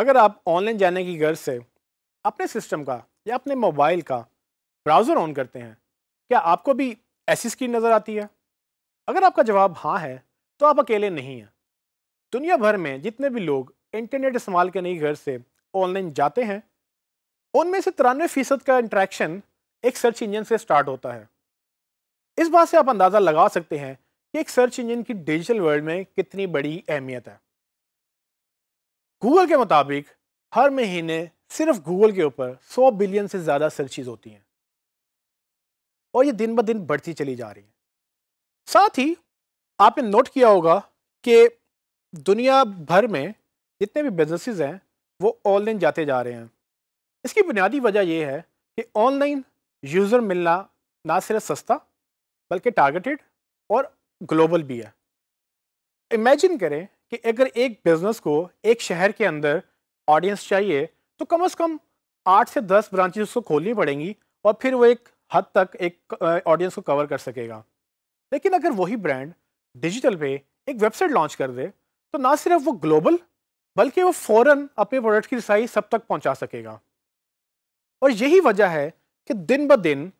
अगर आप ऑनलाइन जाने की गर्ज से अपने सिस्टम का या अपने मोबाइल का ब्राउज़र ऑन करते हैं क्या आपको भी ऐसी स्क्रीन नज़र आती है अगर आपका जवाब हाँ है तो आप अकेले नहीं हैं दुनिया भर में जितने भी लोग इंटरनेट इस्तेमाल करने की गर्ज से ऑनलाइन जाते हैं उनमें से तिरानवे फ़ीसद का इंट्रैक्शन एक सर्च इंजन से स्टार्ट होता है इस बात से आप अंदाज़ा लगा सकते हैं कि एक सर्च इंजन की डिजिटल वर्ल्ड में कितनी बड़ी अहमियत है गूगल के मुताबिक हर महीने सिर्फ गूगल के ऊपर 100 बिलियन से ज़्यादा सर्चिज होती हैं और ये दिन ब दिन बढ़ती चली जा रही हैं साथ ही आपने नोट किया होगा कि दुनिया भर में जितने भी बिजनेसेस हैं वो ऑनलाइन जाते जा रहे हैं इसकी बुनियादी वजह यह है कि ऑनलाइन यूज़र मिलना ना सिर्फ सस्ता बल्कि टारगेटेड और ग्लोबल भी है इमेजिन करें कि अगर एक बिज़नेस को एक शहर के अंदर ऑडियंस चाहिए तो कम अज़ कम आठ से दस ब्रांचेज उसको खोलनी पड़ेंगी और फिर वो एक हद तक एक ऑडियंस को कवर कर सकेगा लेकिन अगर वही ब्रांड डिजिटल पे एक वेबसाइट लॉन्च कर दे तो ना सिर्फ वो ग्लोबल बल्कि वो फ़ौरन अपने प्रोडक्ट की रसाई सब तक पहुंचा सकेगा और यही वजह है कि दिन ब दिन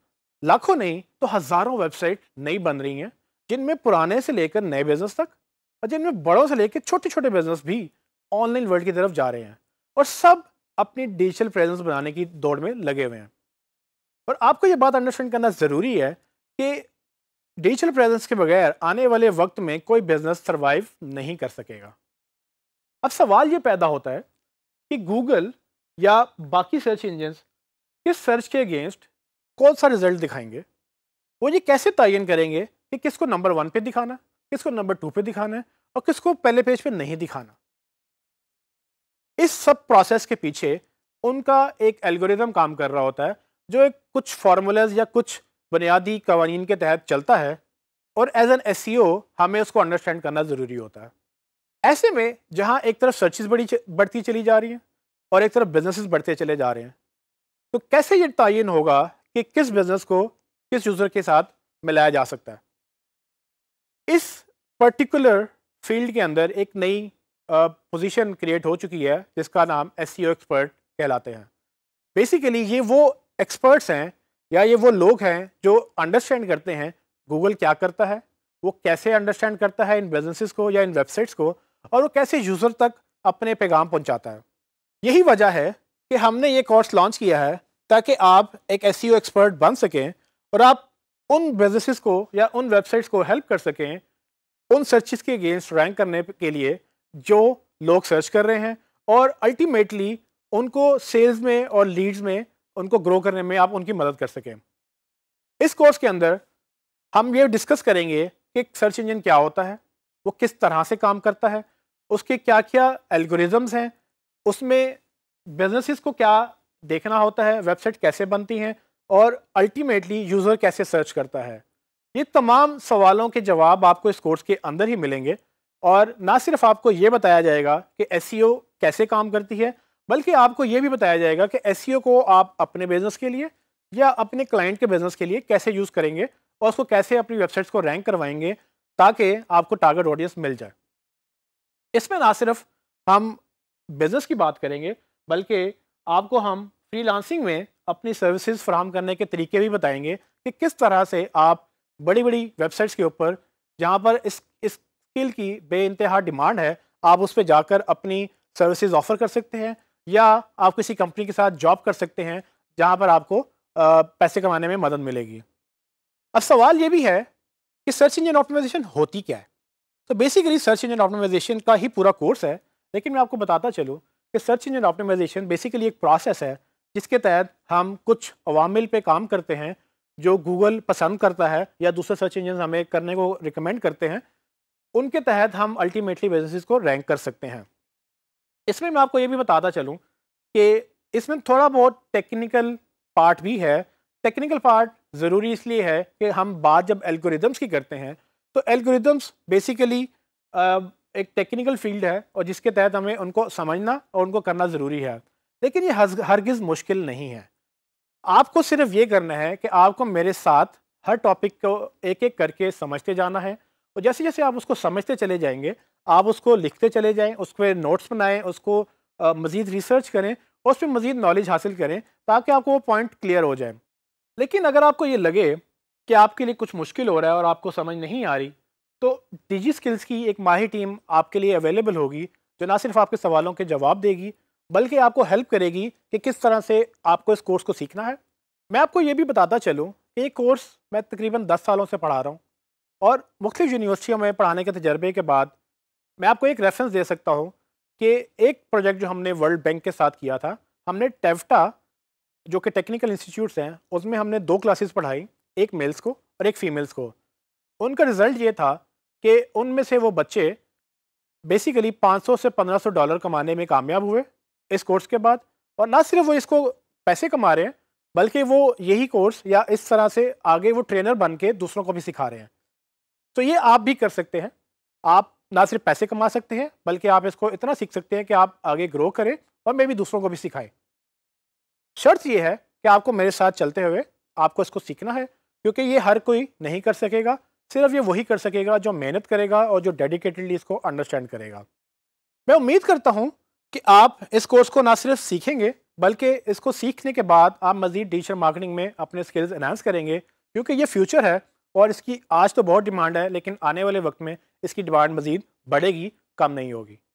लाखों नहीं तो हज़ारों वेबसाइट नई बन रही हैं जिनमें पुराने से लेकर नए बिज़नेस तक और जिनमें बड़ों से लेकर छोटे छोटे बिजनेस भी ऑनलाइन वर्ल्ड की तरफ जा रहे हैं और सब अपनी डिजिटल प्रेजेंस बनाने की दौड़ में लगे हुए हैं और आपको ये बात अंडरस्टैंड करना ज़रूरी है कि डिजिटल प्रेजेंस के बगैर आने वाले वक्त में कोई बिजनेस सर्वाइव नहीं कर सकेगा अब सवाल ये पैदा होता है कि गूगल या बाकी सर्च इंजन्स किस सर्च के अगेंस्ट कौन सा रिजल्ट दिखाएंगे वो ये कैसे तयन करेंगे कि किसको नंबर वन पे दिखाना है किसको नंबर टू पे दिखाना है और किसको पहले पेज पे नहीं दिखाना इस सब प्रोसेस के पीछे उनका एक एल्गोरिदम काम कर रहा होता है जो एक कुछ फार्मूलाज या कुछ बुनियादी कवानीन के तहत चलता है और एज एन एस हमें उसको अंडरस्टैंड करना ज़रूरी होता है ऐसे में जहाँ एक तरफ सर्चिज बड़ी बढ़ती चली जा रही हैं और एक तरफ बिजनेस बढ़ते चले जा रहे हैं तो कैसे ये तयन होगा कि किस बिज़नेस को किस यूज़र के साथ मिलाया जा सकता है इस पर्टिकुलर फील्ड के अंदर एक नई पोजीशन क्रिएट हो चुकी है जिसका नाम एस एक्सपर्ट e कहलाते हैं बेसिकली ये वो एक्सपर्ट्स हैं या ये वो लोग हैं जो अंडरस्टैंड करते हैं गूगल क्या करता है वो कैसे अंडरस्टैंड करता है इन बिजनेसिस को या इन वेबसाइट्स को और वो कैसे यूज़र तक अपने पैगाम पहुँचाता है यही वजह है कि हमने ये कोर्स लॉन्च किया है ताकि आप एक एस एक्सपर्ट e बन सकें और आप उन बिजनेसिस को या उन वेबसाइट्स को हेल्प कर सकें उन सर्चिस के अगेंस्ट रैंक करने के लिए जो लोग सर्च कर रहे हैं और अल्टीमेटली उनको सेल्स में और लीड्स में उनको ग्रो करने में आप उनकी मदद कर सकें इस कोर्स के अंदर हम ये डिस्कस करेंगे कि सर्च इंजन क्या होता है वो किस तरह से काम करता है उसके क्या क्या एल्गोरिजम्स हैं उसमें बिजनेसिस को क्या देखना होता है वेबसाइट कैसे बनती हैं और अल्टीमेटली यूज़र कैसे सर्च करता है ये तमाम सवालों के जवाब आपको इस कोर्स के अंदर ही मिलेंगे और ना सिर्फ आपको ये बताया जाएगा कि एस e कैसे काम करती है बल्कि आपको ये भी बताया जाएगा कि एस e को आप अपने बिज़नेस के लिए या अपने क्लाइंट के बिज़नेस के लिए कैसे यूज़ करेंगे और उसको कैसे अपनी वेबसाइट्स को रैंक करवाएंगे ताकि आपको टारगेट ऑडियंस मिल जाए इसमें ना सिर्फ हम बिज़नेस की बात करेंगे बल्कि आपको हम फ्रीलांसिंग में अपनी सर्विसेज फ्राहम करने के तरीके भी बताएंगे कि किस तरह से आप बड़ी बड़ी वेबसाइट्स के ऊपर जहाँ पर इस स्किल की बे डिमांड है आप उस पर जाकर अपनी सर्विसेज ऑफर कर सकते हैं या आप किसी कंपनी के साथ जॉब कर सकते हैं जहाँ पर आपको पैसे कमाने में मदद मिलेगी अब सवाल ये भी है कि सर्च इंजन ऑप्टिमाइजेशन होती क्या है तो बेसिकली सर्च इंजन ऑप्टिमाइजेशन का ही पूरा कोर्स है लेकिन मैं आपको बताता चलूँ कि सर्च इंजन ऑप्टिमाइजेशन बेसिकली एक प्रोसेस है जिसके तहत हम कुछ अवामिल पे काम करते हैं जो गूगल पसंद करता है या दूसरे सर्च इंजन हमें करने को रिकमेंड करते हैं उनके तहत हम अल्टीमेटली बिजनेसिस को रैंक कर सकते हैं इसमें मैं आपको ये भी बताता चलूँ कि इसमें थोड़ा बहुत टेक्निकल पार्ट भी है टेक्निकल पार्ट ज़रूरी इसलिए है कि हम बात जब एल्गोरिदम्स की करते हैं तो एल्गोरिदम्स बेसिकली एक टेक्निकल फील्ड है और जिसके तहत हमें उनको समझना और उनको करना ज़रूरी है लेकिन ये हरगिज़ मुश्किल नहीं है आपको सिर्फ ये करना है कि आपको मेरे साथ हर टॉपिक को एक एक करके समझते जाना है और जैसे जैसे आप उसको समझते चले जाएंगे आप उसको लिखते चले जाएं उस पर नोट्स बनाएं उसको मज़ीद रिसर्च करें और उस पर मज़ीद नॉलेज हासिल करें ताकि आपको वो पॉइंट क्लियर हो जाए लेकिन अगर आपको ये लगे कि आपके लिए कुछ मुश्किल हो रहा है और आपको समझ नहीं आ रही तो डिजी स्किल्स की एक माहिर टीम आपके लिए अवेलेबल होगी जो ना सिर्फ आपके सवालों के जवाब देगी बल्कि आपको हेल्प करेगी कि किस तरह से आपको इस कोर्स को सीखना है मैं आपको ये भी बताता चलूँ कि ये कोर्स मैं तकरीबन दस सालों से पढ़ा रहा हूँ और मुख्तु यूनिवर्सिटियों में पढ़ाने के तजर्बे के बाद मैं आपको एक रेफरेंस दे सकता हूँ कि एक प्रोजेक्ट जो हमने वर्ल्ड बैंक के साथ किया था हमने टेवटा जो कि टेक्निकल इंस्टीट्यूट्स हैं उसमें हमने दो क्लासेस पढ़ाई एक मेल्स को और एक फ़ीमेल्स को उनका रिज़ल्ट ये था कि उनमें से वो बच्चे बेसिकली 500 से 1500 डॉलर कमाने में कामयाब हुए इस कोर्स के बाद और ना सिर्फ वो इसको पैसे कमा रहे हैं बल्कि वो यही कोर्स या इस तरह से आगे वो ट्रेनर बन के दूसरों को भी सिखा रहे हैं तो ये आप भी कर सकते हैं आप ना सिर्फ पैसे कमा सकते हैं बल्कि आप इसको इतना सीख सकते हैं कि आप आगे ग्रो करें और मे भी दूसरों को भी सिखाएं शर्त यह है कि आपको मेरे साथ चलते हुए आपको इसको सीखना है क्योंकि ये हर कोई नहीं कर सकेगा सिर्फ ये वही कर सकेगा जो मेहनत करेगा और जो डेडिकेटेडली इसको अंडरस्टैंड करेगा मैं उम्मीद करता हूँ कि आप इस कोर्स को ना सिर्फ सीखेंगे बल्कि इसको सीखने के बाद आप मज़ीद डिजिटल मार्केटिंग में अपने स्किल्स इन्हांस करेंगे क्योंकि ये फ्यूचर है और इसकी आज तो बहुत डिमांड है लेकिन आने वाले वक्त में इसकी डिमांड मज़ीद बढ़ेगी कम नहीं होगी